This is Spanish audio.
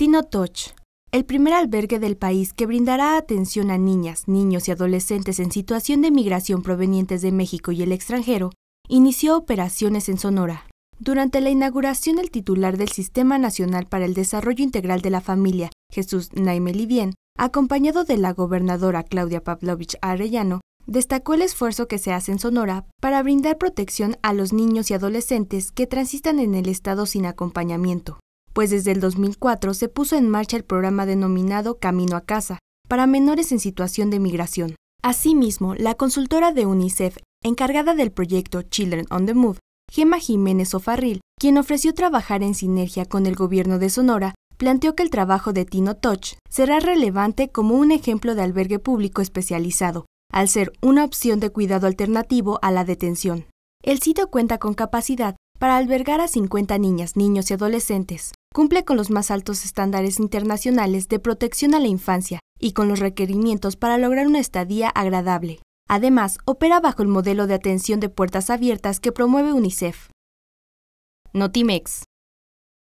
Tino Touch, el primer albergue del país que brindará atención a niñas, niños y adolescentes en situación de migración provenientes de México y el extranjero, inició operaciones en Sonora. Durante la inauguración, el titular del Sistema Nacional para el Desarrollo Integral de la Familia, Jesús Naime Livien, acompañado de la gobernadora Claudia Pavlovich Arellano, destacó el esfuerzo que se hace en Sonora para brindar protección a los niños y adolescentes que transitan en el estado sin acompañamiento pues desde el 2004 se puso en marcha el programa denominado Camino a Casa para menores en situación de migración. Asimismo, la consultora de UNICEF, encargada del proyecto Children on the Move, Gemma Jiménez Ofarril, quien ofreció trabajar en sinergia con el gobierno de Sonora, planteó que el trabajo de Tino Touch será relevante como un ejemplo de albergue público especializado, al ser una opción de cuidado alternativo a la detención. El sitio cuenta con capacidad para albergar a 50 niñas, niños y adolescentes cumple con los más altos estándares internacionales de protección a la infancia y con los requerimientos para lograr una estadía agradable. Además, opera bajo el modelo de atención de puertas abiertas que promueve UNICEF. Notimex